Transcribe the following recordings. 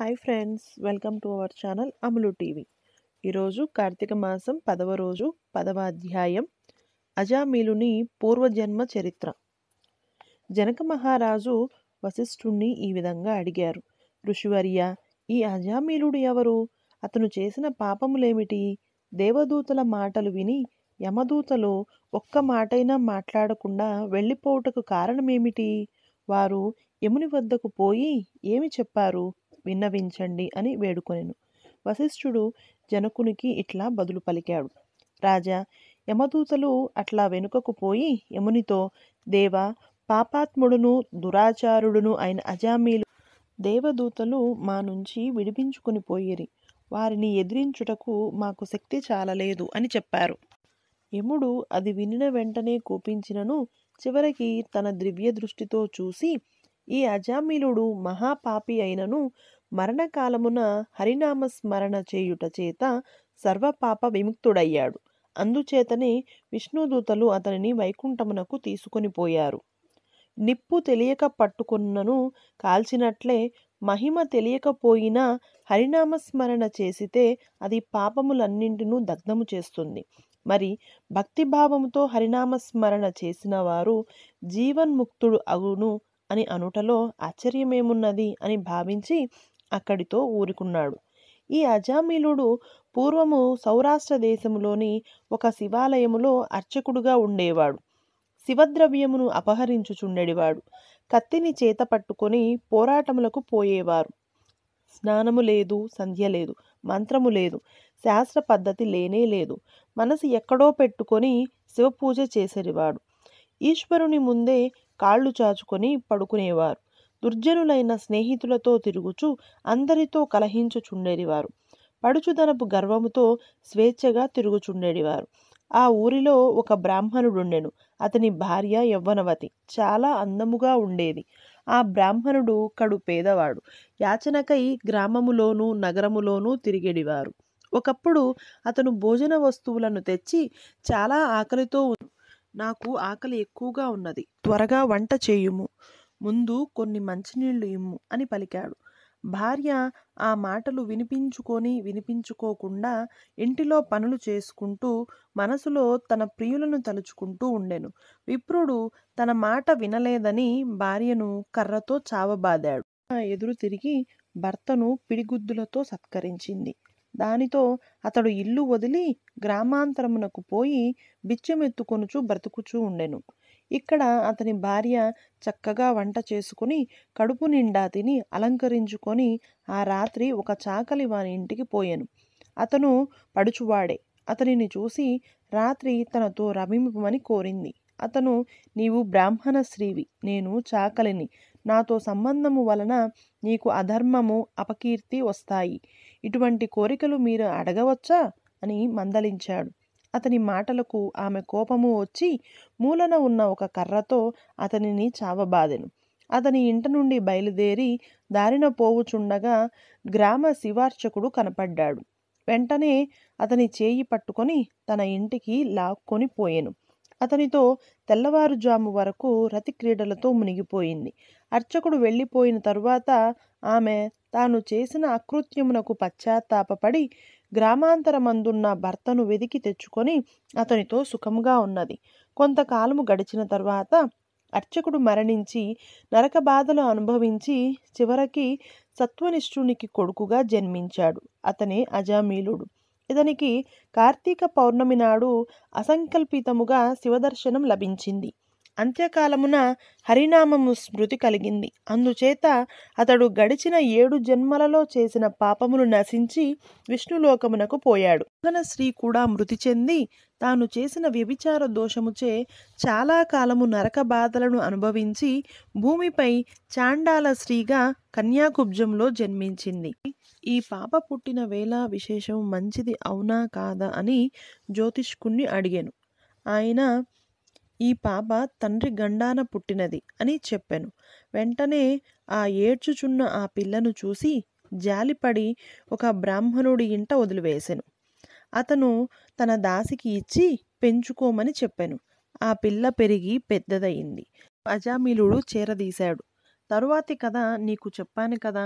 hi friends welcome to our channel Amalu TV ఈరోజు కార్తీక మాసం పదవ రోజు పదవ అధ్యాయం అజామీలుని పూర్వజన్మ చరిత్ర జనక మహారాజు వశిష్ఠుణ్ణి ఈ విధంగా అడిగారు ఋషివర్య ఈ అజామీలుడు ఎవరు అతను చేసిన పాపములేమిటి దేవదూతల మాటలు విని యమదూతలో ఒక్క మాటైనా మాట్లాడకుండా వెళ్ళిపోవుటకు కారణమేమిటి వారు యముని వద్దకు పోయి ఏమి చెప్పారు విన్నవించండి అని వేడుకొనెను వశిష్ఠుడు జనకునికి ఇట్లా బదులు పలికాడు రాజా యమదూతలు అట్లా వెనుకకు పోయి యమునితో దేవ పాపాత్ముడును దురాచారుడును అయిన అజామీలు దేవదూతలు మా నుంచి విడిపించుకుని పోయిరి వారిని ఎదిరించుటకు మాకు శక్తి చాలలేదు అని చెప్పారు యముడు అది వినిన వెంటనే కోపించినను చివరికి తన దివ్య దృష్టితో చూసి ఈ అజామిలుడు మహాపాపి అయినను మరణకాలమున హరినామ స్మరణ చేయుట చేత సర్వపాప విముక్తుడయ్యాడు అందుచేతనే విష్ణుదూతలు అతనిని వైకుంఠమునకు తీసుకొని పోయారు నిప్పు తెలియక పట్టుకున్నను కాల్చినట్లే మహిమ తెలియకపోయినా హరినామస్మరణ చేసితే అది పాపములన్నింటినూ దగ్ధము చేస్తుంది మరి భక్తిభావముతో హరినామస్మరణ చేసిన వారు జీవన్ముక్తుడు అగును అని అనుటలో ఆశ్చర్యమేమున్నది అని భావించి అక్కడితో ఊరుకున్నాడు ఈ అజామీలుడు పూర్వము సౌరాష్ట్ర దేశములోని ఒక శివాలయములో అర్చకుడుగా ఉండేవాడు శివద్రవ్యమును అపహరించుచుండెడివాడు కత్తిని చేత పట్టుకొని పోరాటములకు పోయేవారు స్నానము లేదు సంధ్య లేదు మంత్రము లేదు శాస్త్ర పద్ధతి లేనే లేదు మనసు ఎక్కడో పెట్టుకొని శివపూజ చేసేవాడు ఈశ్వరుని ముందే కాళ్ళు చాచుకొని పడుకునేవారు దుర్జనులైన స్నేహితులతో తిరుగుచు అందరితో కలహించుచుండేవారు పడుచుదనపు గర్వముతో స్వేచ్ఛగా తిరుగుచుండేవారు ఆ ఊరిలో ఒక బ్రాహ్మణుడుండెను అతని భార్య యవ్వనవతి చాలా అందముగా ఉండేది ఆ బ్రాహ్మణుడు కడు పేదవాడు యాచనకై గ్రామములోనూ నగరములోనూ తిరిగేడివారు ఒకప్పుడు అతను భోజన వస్తువులను తెచ్చి చాలా ఆకలితో నాకు ఆకలి ఎక్కువగా ఉన్నది త్వరగా వంట చేయుము ముందు కొన్ని మంచినీళ్లు ఇమ్ము అని పలికాడు భార్య ఆ మాటలు వినిపించుకొని వినిపించుకోకుండా ఇంటిలో పనులు చేసుకుంటూ మనసులో తన ప్రియులను తలుచుకుంటూ ఉండెను విప్రుడు తన మాట వినలేదని భార్యను కర్రతో చావబాదాడు ఎదురు తిరిగి భర్తను పిడిగుద్దులతో సత్కరించింది దానితో అతడు ఇల్లు వదిలి గ్రామాంతరమునకు పోయి బిచ్చమెత్తుకొనుచూ బ్రతుకుచూ ఉండెను ఇక్కడ అతని భార్య చక్కగా వంట చేసుకుని కడుపు నిండా తిని అలంకరించుకొని ఆ రాత్రి ఒక చాకలి వాని ఇంటికి పోయాను అతను పడుచువాడే అతనిని చూసి రాత్రి తనతో రమింపమని కోరింది అతను నీవు బ్రాహ్మణ శ్రీవి నేను చాకలిని నాతో సంబంధము వలన నీకు అధర్మము అపకీర్తి వస్తాయి ఇటువంటి కోరికలు మీరు అడగవచ్చా అని మందలించాడు అతని మాటలకు ఆమె కోపము వచ్చి మూలన ఉన్న ఒక కర్రతో అతనిని చావబాదెను అతని ఇంట నుండి బయలుదేరి దారిన పోవుచుండగా గ్రామ శివార్చకుడు కనపడ్డాడు వెంటనే అతని చేయి పట్టుకొని తన ఇంటికి లాక్కొని పోయెను అతనితో తెల్లవారుజాము వరకు రతి క్రీడలతో మునిగిపోయింది అర్చకుడు వెళ్ళిపోయిన తరువాత ఆమె తాను చేసిన అకృత్యమునకు పశ్చాత్తాపడి గ్రామాంతరమందున్న భర్తను వెదికి తెచ్చుకొని అతనితో సుఖంగా ఉన్నది కొంతకాలము గడిచిన తర్వాత అర్చకుడు మరణించి నరక బాధలు అనుభవించి చివరికి సత్వనిష్ఠునికి కొడుకుగా జన్మించాడు అతనే అజామీలుడు ఇతనికి కార్తీక పౌర్ణమి నాడు అసంకల్పితముగా శివదర్శనం లభించింది అంత్యకాలమున హరినామము స్మృతి కలిగింది అందుచేత అతడు గడిచిన ఏడు జన్మలలో చేసిన పాపములు నశించి విష్ణులోకమునకు పోయాడు శ్రీ కూడా మృతి చెంది తాను చేసిన వ్యభిచార దోషముచే చాలా కాలము నరక బాధలను అనుభవించి భూమిపై చాండాల స్త్రీగా కన్యాకుబ్జంలో జన్మించింది ఈ పాప పుట్టిన వేళ విశేషం మంచిది అవునా కాదా అని జ్యోతిష్కుణ్ణి అడిగాను ఆయన ఈ పాప తండ్రి గండాన పుట్టినది అని చెప్పాను వెంటనే ఆ ఏడ్చుచున్న ఆ పిల్లను చూసి జాలిపడి ఒక బ్రాహ్మణుడి ఇంట వదిలివేశాను అతను తన దాసికి ఇచ్చి పెంచుకోమని చెప్పాను ఆ పిల్ల పెరిగి పెద్దదయ్యింది అజామిలుడు చేరదీశాడు తరువాతి కథ నీకు చెప్పాను కదా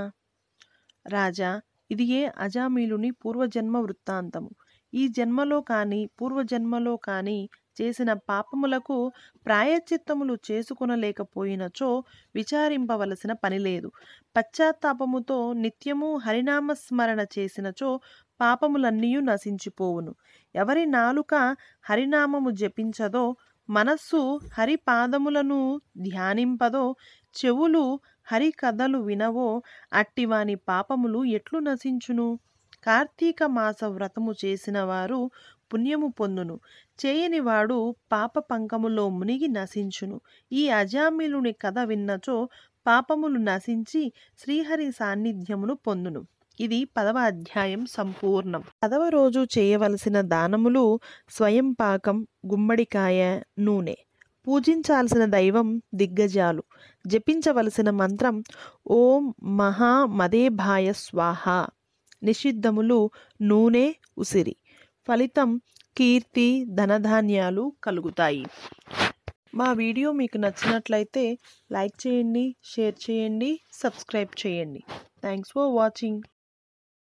రాజా ఇది ఏ అజామీలుని పూర్వజన్మ వృత్తాంతము ఈ జన్మలో కానీ పూర్వజన్మలో కానీ చేసిన పాపములకు ప్రాయచిత్తములు చేసుకునలేకపోయినచో విచారింపవలసిన పనిలేదు పశ్చాత్తాపముతో నిత్యము హరినామస్మరణ చేసినచో పాపములన్నీయు నశించిపోవును ఎవరి నాలుక హరినామము జపించదో మనస్సు హరి పాదములను ధ్యానింపదో చెవులు హరి కథలు వినవో అట్టివాని పాపములు ఎట్లు నశించును కార్తీక మాస వ్రతము చేసిన వారు పుణ్యము పొందును చేయనివాడు పాప పంకములో మునిగి నశించును ఈ అజామిలుని కథ విన్నచో పాపములు నశించి శ్రీహరి సాన్నిధ్యమును పొందును ఇది పదవ అధ్యాయం సంపూర్ణం పదవ రోజు చేయవలసిన దానములు స్వయం పాకం గుమ్మడికాయ నూనె పూజించాల్సిన దైవం దిగ్గజాలు జపించవలసిన మంత్రం ఓం మహా స్వాహ నిషిద్ధములు నూనె ఉసిరి ఫలితం కీర్తి ధనధాన్యాలు కలుగుతాయి మా వీడియో మీకు నచ్చినట్లయితే లైక్ చేయండి షేర్ చేయండి సబ్స్క్రైబ్ చేయండి థ్యాంక్స్ ఫర్ వాచింగ్